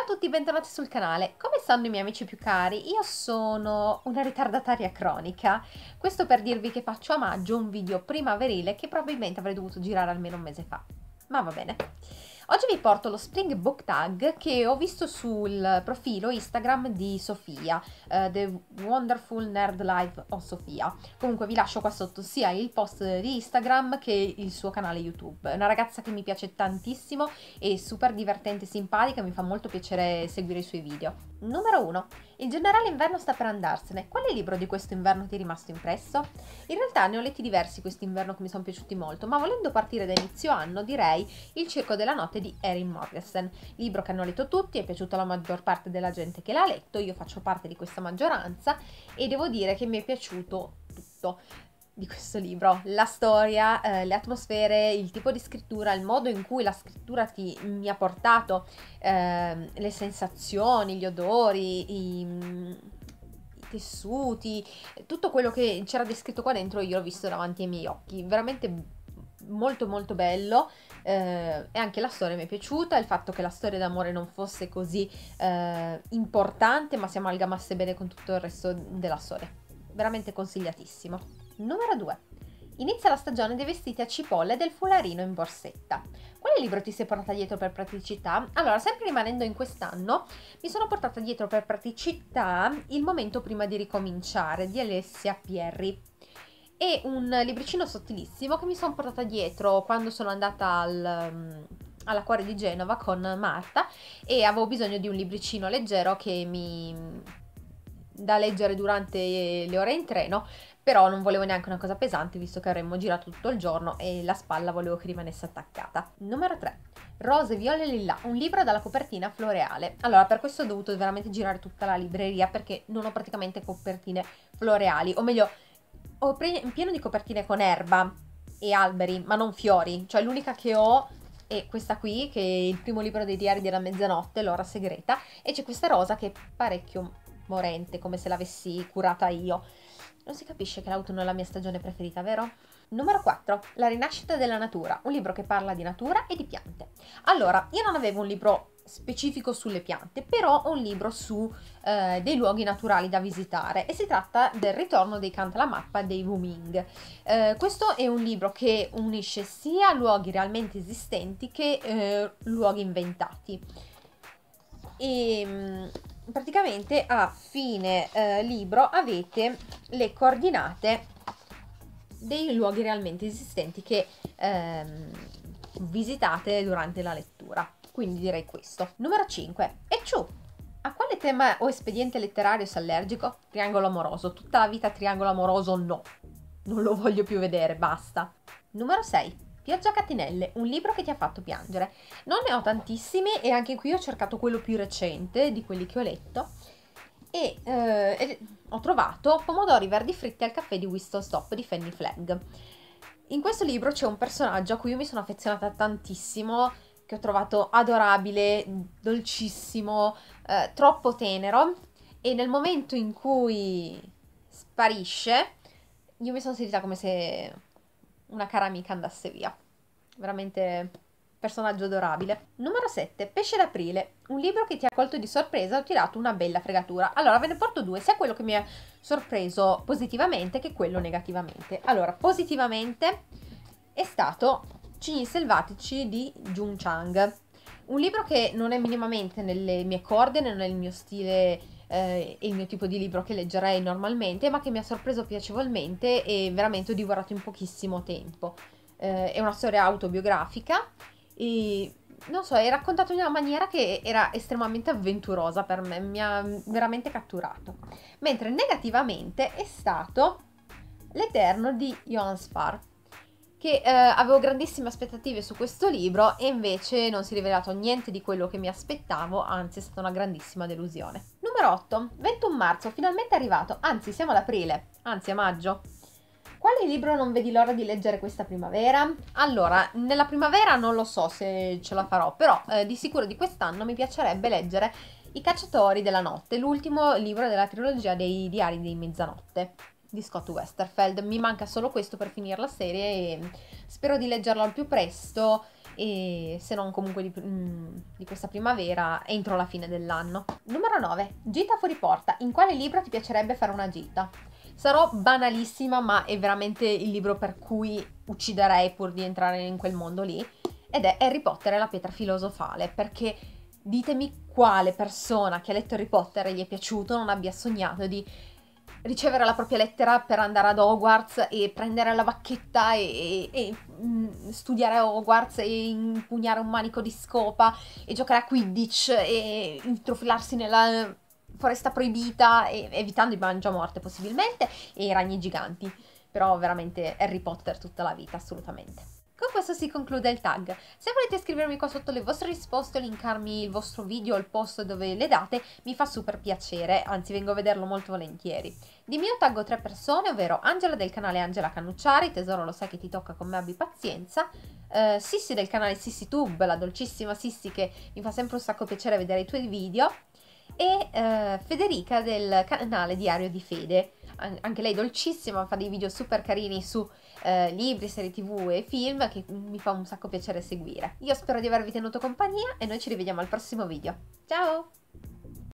Ciao a tutti, bentornati sul canale. Come stanno i miei amici più cari? Io sono una ritardataria cronica. Questo per dirvi che faccio a maggio un video primaverile che probabilmente avrei dovuto girare almeno un mese fa. Ma va bene. Oggi vi porto lo Spring Book Tag che ho visto sul profilo Instagram di Sofia, uh, The Wonderful Nerd Life of Sofia. Comunque vi lascio qua sotto sia il post di Instagram che il suo canale YouTube. È una ragazza che mi piace tantissimo, è super divertente e simpatica, mi fa molto piacere seguire i suoi video. Numero 1. Il generale inverno sta per andarsene. Quale libro di questo inverno ti è rimasto impresso? In realtà ne ho letti diversi quest'inverno che mi sono piaciuti molto, ma volendo partire da inizio anno direi Il circo della notte di Erin Morgenstern, libro che hanno letto tutti, è piaciuto alla maggior parte della gente che l'ha letto, io faccio parte di questa maggioranza e devo dire che mi è piaciuto tutto di questo libro, la storia, eh, le atmosfere, il tipo di scrittura, il modo in cui la scrittura ti, mi ha portato, eh, le sensazioni, gli odori, i, i, tessuti, tutto quello che c'era descritto qua dentro io l'ho visto davanti ai miei occhi, veramente molto molto bello eh, e anche la storia mi è piaciuta, il fatto che la storia d'amore non fosse così eh, importante ma si amalgamasse bene con tutto il resto della storia, veramente consigliatissimo. Numero 2. Inizia la stagione dei vestiti a cipolle e del fularino in borsetta. Quale libro ti sei portata dietro per praticità? Allora, sempre rimanendo in quest'anno, mi sono portata dietro per praticità Il momento prima di ricominciare di Alessia Pierri. È un libricino sottilissimo che mi sono portata dietro quando sono andata al, mm, alla Cuore di Genova con Marta e avevo bisogno di un libricino leggero che mi da leggere durante le ore in treno però non volevo neanche una cosa pesante visto che avremmo girato tutto il giorno e la spalla volevo che rimanesse attaccata. Numero 3. Rose, Viole e Lilla, un libro dalla copertina floreale. Allora, per questo ho dovuto veramente girare tutta la libreria perché non ho praticamente copertine floreali, o meglio, ho pieno di copertine con erba e alberi, ma non fiori. Cioè l'unica che ho è questa qui, che è il primo libro dei diari della mezzanotte, l'ora segreta, e c'è questa rosa che è parecchio morente, come se l'avessi curata io. Non si capisce che l'autunno è la mia stagione preferita, vero? Numero 4. La rinascita della natura, un libro che parla di natura e di piante. Allora, io non avevo un libro specifico sulle piante, però ho un libro su eh, dei luoghi naturali da visitare e si tratta del ritorno dei Canta la mappa dei Wuming. Eh, questo è un libro che unisce sia luoghi realmente esistenti che eh, luoghi inventati. E ehm, praticamente a fine eh, libro avete le coordinate dei luoghi realmente esistenti che ehm, visitate durante la lettura. Quindi direi questo. Numero 5. E ciù! A quale tema o espediente letterario sei allergico? Triangolo amoroso. Tutta la vita triangolo amoroso no. Non lo voglio più vedere, basta. Numero 6. a Catinelle, un libro che ti ha fatto piangere. Non ne ho tantissimi e anche qui ho cercato quello più recente di quelli che ho letto e eh, ho trovato pomodori verdi fritti al caffè di Winston Stop di Fanny Flagg. In questo libro c'è un personaggio a cui io mi sono affezionata tantissimo, che ho trovato adorabile, dolcissimo, eh, troppo tenero e nel momento in cui sparisce io mi sono sentita come se una cara amica andasse via. Veramente personaggio adorabile. Numero 7. Pesce d'aprile, un libro che ti ha colto di sorpresa e o tirato una bella fregatura. Allora ve ne porto due, sia quello che mi ha sorpreso positivamente che quello negativamente. Allora, positivamente è stato Cigni selvatici di Jung Chang. Un libro che non è minimamente nelle mie corde, non è il mio stile eh, e il mio tipo di libro che leggerei normalmente, ma che mi ha sorpreso piacevolmente e veramente ho divorato in pochissimo tempo. Eh, è una storia autobiografica e non so, è raccontato in una maniera che era estremamente avventurosa per me, mi ha veramente catturato. Mentre negativamente è stato L'Eterno di Johan Spar, che eh, avevo grandissime aspettative su questo libro e invece non si è rivelato niente di quello che mi aspettavo, anzi è stata una grandissima delusione. Numero 8, 21 marzo, finalmente è arrivato, anzi siamo ad aprile, anzi a maggio, quale libro non vedi l'ora di leggere questa primavera? Allora, nella primavera non lo so se ce la farò, però eh, di sicuro di quest'anno mi piacerebbe leggere I cacciatori della notte, l'ultimo libro della trilogia dei diari di mezzanotte di Scott Westerfeld. Mi manca solo questo per finire la serie e spero di leggerlo al più presto e se non comunque di, mm, di questa primavera entro la fine dell'anno. Numero 9. Gita fuori porta. In quale libro ti piacerebbe fare una gita? Sarò banalissima, ma è veramente il libro per cui ucciderei pur di entrare in quel mondo lì, ed è Harry Potter e la pietra filosofale, perché ditemi quale persona che ha letto Harry Potter e gli è piaciuto non abbia sognato di ricevere la propria lettera per andare ad Hogwarts e prendere la bacchetta e, e, e mm, studiare a Hogwarts e impugnare un manico di scopa e giocare a Quidditch e intrufilarsi nella foresta proibita, evitando i mangiamorte possibilmente, e i ragni giganti. Però veramente Harry Potter tutta la vita, assolutamente. Con questo si conclude il tag. Se volete scrivermi qua sotto le vostre risposte o linkarmi il vostro video o il post dove le date, mi fa super piacere, anzi vengo a vederlo molto volentieri. Di mio taggo tre persone, ovvero Angela del canale Angela Cannucciari, tesoro lo sai che ti tocca con me, abbi pazienza, eh, Sissi del canale SissiTube, la dolcissima Sissi che mi fa sempre un sacco piacere vedere i tuoi video, e eh, Federica del canale Diario di Fede. An anche lei dolcissima, fa dei video super carini su eh, libri, serie tv e film che mi fa un sacco piacere seguire. Io spero di avervi tenuto compagnia e noi ci rivediamo al prossimo video. Ciao!